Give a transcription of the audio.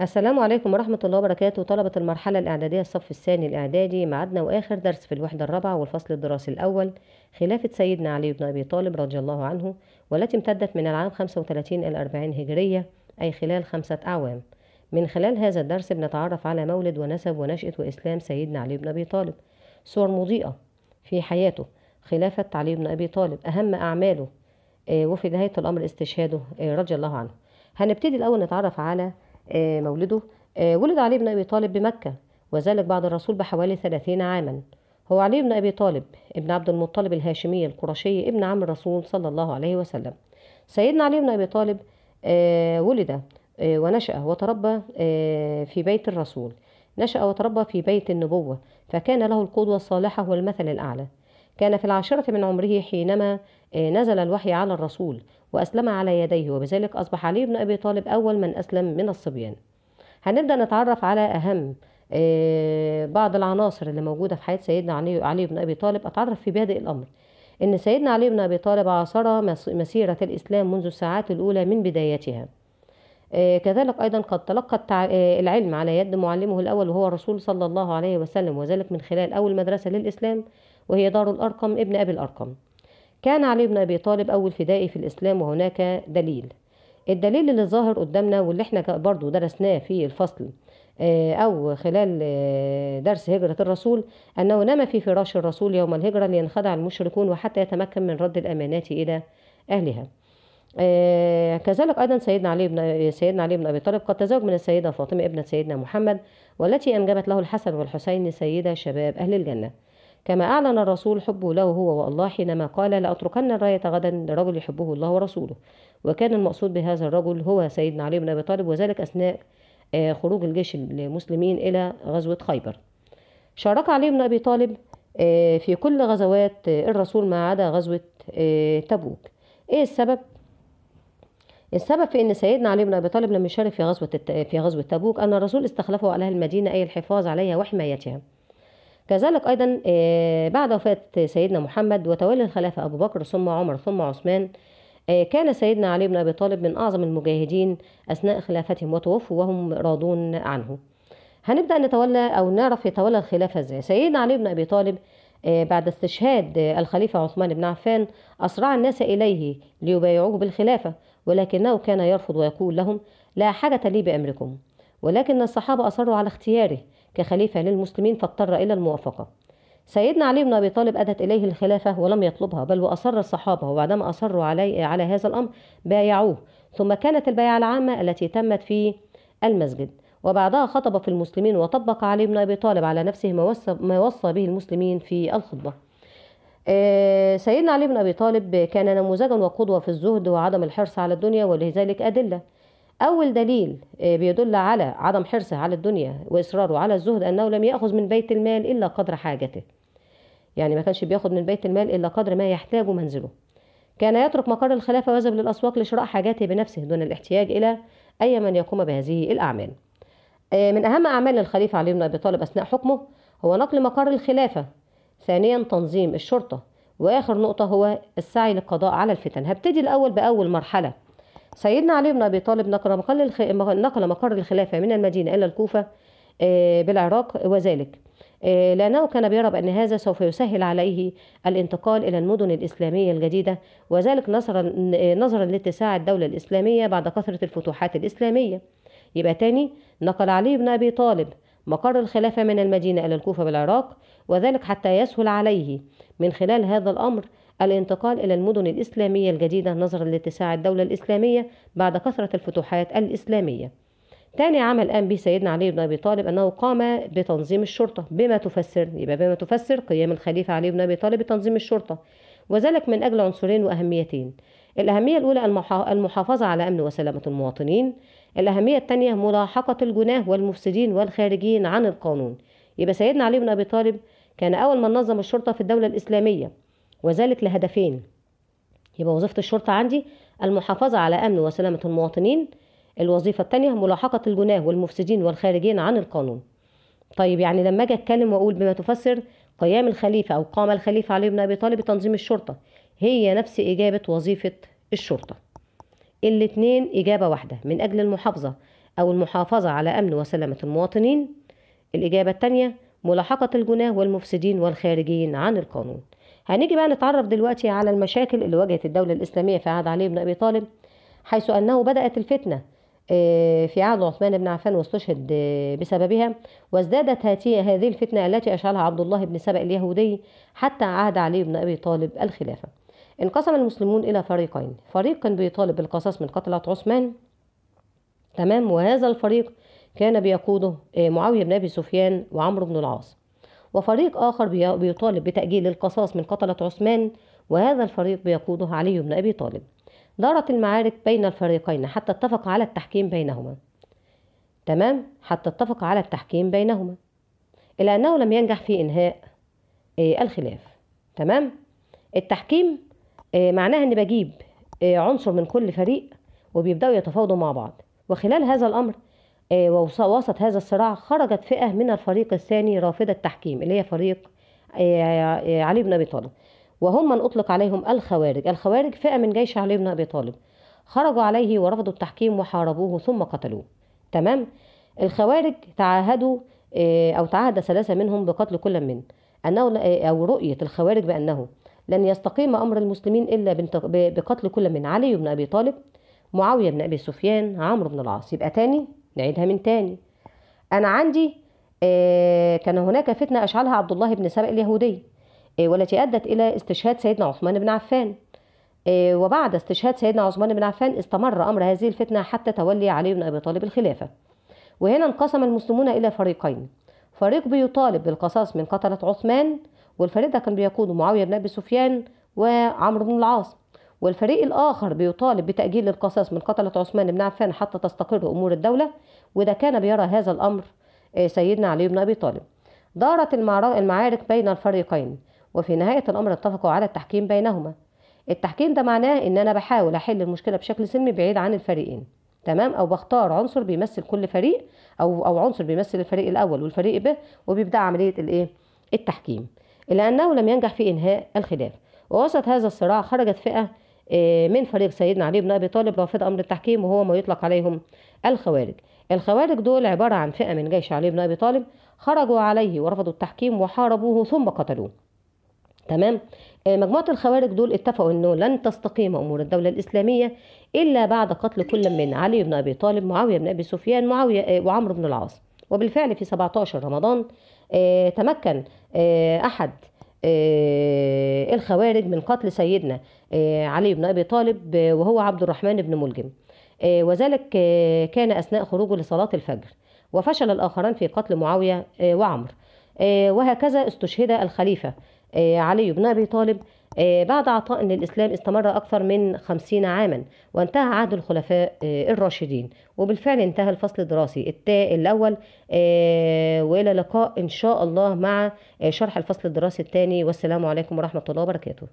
السلام عليكم ورحمة الله وبركاته طلبة المرحلة الإعدادية الصف الثاني الإعدادي معادنا وآخر درس في الوحدة الرابعة والفصل الدراسي الأول خلافة سيدنا علي بن أبي طالب رضي الله عنه والتي امتدت من العام 35 إلى 40 هجرية أي خلال خمسة أعوام من خلال هذا الدرس بنتعرف على مولد ونسب ونشأة وإسلام سيدنا علي بن أبي طالب صور مضيئة في حياته خلافة علي بن أبي طالب أهم أعماله آه، وفي نهاية الأمر استشهاده آه، رضي الله عنه هنبتدي الأول نتعرف على آه، مولده آه، ولد علي بن أبي طالب بمكة وذلك بعد الرسول بحوالي ثلاثين عاما هو علي بن أبي طالب ابن عبد المطلب الهاشمي القرشي ابن عم الرسول صلى الله عليه وسلم سيدنا علي بن أبي طالب آه، ولد ونشأ وتربى في بيت الرسول نشأ وتربى في بيت النبوة فكان له القدوة الصالحة والمثل الأعلى كان في العاشرة من عمره حينما نزل الوحي على الرسول وأسلم على يديه وبذلك أصبح علي بن أبي طالب أول من أسلم من الصبيان هنبدأ نتعرف على أهم آه، بعض العناصر اللي موجودة في حياة سيدنا علي, علي بن أبي طالب أتعرف في بادئ الأمر إن سيدنا علي بن أبي طالب عاصر مسيرة الإسلام منذ الساعات الأولى من بدايتها آه، كذلك أيضا قد تلقى آه، العلم على يد معلمه الأول وهو الرسول صلى الله عليه وسلم وذلك من خلال أول مدرسة للإسلام وهي دار الأرقم ابن أبي الأرقم كان علي بن أبي طالب أول فدائي في الإسلام وهناك دليل الدليل اللي ظاهر قدامنا واللي احنا برضو درسناه في الفصل آه، أو خلال آه، درس هجرة الرسول أنه نام في فراش الرسول يوم الهجرة لينخدع المشركون وحتى يتمكن من رد الأمانات إلى أهلها آه، كذلك أيضا سيدنا علي بن سيدنا علي بن أبي طالب قد تزوج من السيدة فاطمة ابنة سيدنا محمد والتي أنجبت له الحسن والحسين سيدة شباب أهل الجنة كما أعلن الرسول حبه له هو والله حينما قال لأتركن الراية غدا لرجل يحبه الله ورسوله وكان المقصود بهذا الرجل هو سيدنا علي بن أبي طالب وذلك أثناء آه، خروج الجيش المسلمين إلى غزوة خيبر شارك علي بن أبي طالب آه، في كل غزوات الرسول ما عدا غزوة آه، تبوك إيه السبب؟ السبب في ان سيدنا علي بن ابي طالب لم يشارك في غزوه في غزوه تبوك ان الرسول استخلفه على المدينه اي الحفاظ عليها وحمايتها كذلك أيضا آه، بعد وفاة سيدنا محمد وتولي الخلافة أبو بكر ثم عمر ثم عثمان آه، كان سيدنا علي بن أبي طالب من أعظم المجاهدين أثناء خلافتهم وتوفوا وهم راضون عنه هنبدأ نتولى أو نعرف يتولى الخلافة إزاي سيدنا علي بن أبي طالب آه، بعد استشهاد الخليفة عثمان بن عفان أسرع الناس إليه ليبايعوه بالخلافة ولكنه كان يرفض ويقول لهم لا حاجة لي بأمركم ولكن الصحابة أصروا على اختياره كخليفة للمسلمين فاضطر إلى الموافقة سيدنا علي بن أبي طالب أدت إليه الخلافة ولم يطلبها بل وأصر الصحابة وبعدما أصروا علي على هذا الأمر بايعوه ثم كانت البيعة العامة التي تمت في المسجد وبعدها خطب في المسلمين وطبق علي بن أبي طالب على نفسه ما وصى, ما وصى به المسلمين في الخطبة آه، سيدنا علي بن أبي طالب كان نموذجا وقدوة في الزهد وعدم الحرص على الدنيا ولذلك أدلة أول دليل آه، بيدل على عدم حرصه على الدنيا وإصراره على الزهد أنه لم يأخذ من بيت المال إلا قدر حاجته يعني ما كانش بياخد من بيت المال إلا قدر ما يحتاجه منزله كان يترك مقر الخلافة ويذهب للأسواق لشراء حاجاته بنفسه دون الاحتياج إلى أي من يقوم بهذه الأعمال آه، من أهم أعمال الخليفة علي بن أبي طالب أثناء حكمه هو نقل مقر الخلافة ثانيا تنظيم الشرطة وآخر نقطة هو السعي للقضاء على الفتن هبتدي الأول بأول مرحلة سيدنا علي بن أبي طالب نقل مقر الخلافة من المدينة إلى الكوفة آه، بالعراق وذلك آه، لأنه كان بيرى بأن هذا سوف يسهل عليه الانتقال إلى المدن الإسلامية الجديدة وذلك نظرا آه، نظرا لاتساع الدولة الإسلامية بعد كثرة الفتوحات الإسلامية يبقى تاني نقل علي بن أبي طالب مقر الخلافة من المدينة إلى الكوفة بالعراق وذلك حتى يسهل عليه من خلال هذا الأمر الانتقال إلى المدن الإسلامية الجديدة نظرا لاتساع الدولة الإسلامية بعد كثرة الفتوحات الإسلامية تاني عمل قام به سيدنا علي بن ابي طالب انه قام بتنظيم الشرطه بما تفسر يبقى بما تفسر قيام الخليفه علي بن ابي طالب بتنظيم الشرطه وذلك من اجل عنصرين واهميتين الاهميه الاولى المحافظه على امن وسلامه المواطنين الاهميه الثانيه ملاحقه الجناه والمفسدين والخارجين عن القانون يبقى سيدنا علي بن ابي طالب كان اول من نظم الشرطه في الدوله الاسلاميه وذلك لهدفين يبقى وظيفة الشرطة عندي المحافظة على أمن وسلامة المواطنين الوظيفة الثانية ملاحقة الجناه والمفسدين والخارجين عن القانون طيب يعني لما أجي أتكلم وأقول بما تفسر قيام الخليفة أو قام الخليفة علي بن أبي طالب بتنظيم الشرطة هي نفس إجابة وظيفة الشرطة الاتنين إجابة واحدة من أجل المحافظة أو المحافظة على أمن وسلامة المواطنين الإجابة الثانية ملاحقة الجناه والمفسدين والخارجين عن القانون هنيجي بقى نتعرف دلوقتي على المشاكل اللي واجهت الدولة الإسلامية في عهد علي بن أبي طالب حيث أنه بدأت الفتنة آه، في عهد عثمان بن عفان واستشهد آه، بسببها وازدادت هذه الفتنة التي أشعلها عبد الله بن سبأ اليهودي حتى عهد علي بن أبي طالب الخلافة انقسم المسلمون إلى فريقين فريق كان بيطالب بالقصاص من قتلة عثمان تمام وهذا الفريق كان بيقوده آه، معاوية بن أبي سفيان وعمرو بن العاص وفريق آخر بيطالب بتأجيل القصاص من قتلة عثمان وهذا الفريق بيقوده علي بن أبي طالب دارت المعارك بين الفريقين حتى اتفق على التحكيم بينهما تمام حتى اتفق على التحكيم بينهما إلى أنه لم ينجح في إنهاء آه، الخلاف تمام التحكيم آه، معناها أن بجيب آه، عنصر من كل فريق وبيبدأوا يتفاوضوا مع بعض وخلال هذا الأمر آه، ووسط هذا الصراع خرجت فئة من الفريق الثاني رافضة التحكيم اللي هي فريق آه، آه، علي بن أبي طالب وهم من أطلق عليهم الخوارج الخوارج فئة من جيش علي بن أبي طالب خرجوا عليه ورفضوا التحكيم وحاربوه ثم قتلوه تمام الخوارج تعاهدوا أو تعهد ثلاثة منهم بقتل كل من أنه أو رؤية الخوارج بأنه لن يستقيم أمر المسلمين إلا بقتل كل من علي بن أبي طالب معاوية بن أبي سفيان عمرو بن العاص يبقى تاني نعيدها من تاني أنا عندي آه، كان هناك فتنة أشعلها عبد الله بن سبأ اليهودي آه، والتي أدت إلى استشهاد سيدنا عثمان بن عفان آه، وبعد استشهاد سيدنا عثمان بن عفان استمر أمر هذه الفتنة حتى تولي علي بن أبي طالب الخلافة وهنا انقسم المسلمون إلى فريقين فريق بيطالب بالقصاص من قتلة عثمان والفريق ده كان بيقوده معاوية بن أبي سفيان وعمرو بن العاص والفريق الآخر بيطالب بتأجيل القصاص من قتلة عثمان بن عفان حتى تستقر أمور الدولة وده كان بيرى هذا الأمر آه، سيدنا علي بن أبي طالب دارت المعارك بين الفريقين وفي نهاية الأمر اتفقوا على التحكيم بينهما التحكيم ده معناه إن أنا بحاول أحل المشكلة بشكل سلمي بعيد عن الفريقين تمام او بختار عنصر بيمثل كل فريق او او عنصر بيمثل الفريق الاول والفريق ب وبيبدا عمليه الايه التحكيم الا انه لم ينجح في انهاء الخلاف ووسط هذا الصراع خرجت فئه آه، من فريق سيدنا علي بن ابي طالب رافض امر التحكيم وهو ما يطلق عليهم الخوارج الخوارج دول عباره عن فئه من جيش علي بن ابي طالب خرجوا عليه ورفضوا التحكيم وحاربوه ثم قتلوه تمام آه، مجموعة الخوارج دول اتفقوا انه لن تستقيم امور الدولة الاسلامية الا بعد قتل كل من علي بن ابي طالب معاوية بن ابي سفيان معاوية آه، وعمرو بن العاص وبالفعل في 17 رمضان تمكن احد آه، الخوارج من قتل سيدنا آه، علي بن أبي طالب آه، وهو عبد الرحمن بن ملجم وذلك كان أثناء خروجه لصلاة الفجر وفشل الآخران في قتل معاوية وعمر وهكذا استشهد الخليفة علي بن أبي طالب آه، بعد عطاء للإسلام استمر أكثر من خمسين عاما وانتهى عهد الخلفاء آه، الراشدين وبالفعل انتهى الفصل الدراسي التاء الأول آه، وإلى لقاء إن شاء الله مع شرح الفصل الدراسي الثاني والسلام عليكم ورحمة الله وبركاته